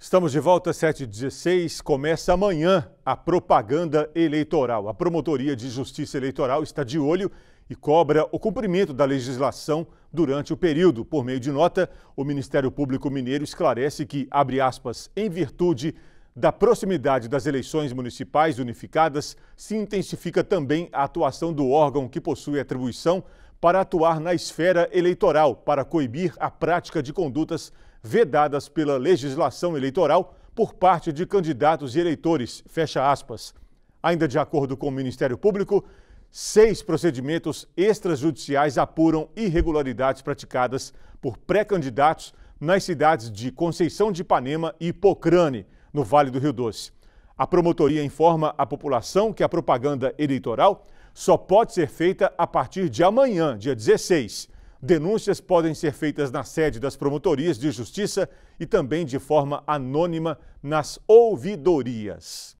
Estamos de volta, 7h16. Começa amanhã a propaganda eleitoral. A Promotoria de Justiça Eleitoral está de olho e cobra o cumprimento da legislação durante o período. Por meio de nota, o Ministério Público Mineiro esclarece que, abre aspas, em virtude da proximidade das eleições municipais unificadas, se intensifica também a atuação do órgão que possui atribuição para atuar na esfera eleitoral, para coibir a prática de condutas vedadas pela legislação eleitoral por parte de candidatos e eleitores. Fecha aspas. Ainda de acordo com o Ministério Público, seis procedimentos extrajudiciais apuram irregularidades praticadas por pré-candidatos nas cidades de Conceição de Ipanema e Pocrane, no Vale do Rio Doce. A promotoria informa a população que a propaganda eleitoral só pode ser feita a partir de amanhã, dia 16 Denúncias podem ser feitas na sede das promotorias de justiça e também de forma anônima nas ouvidorias.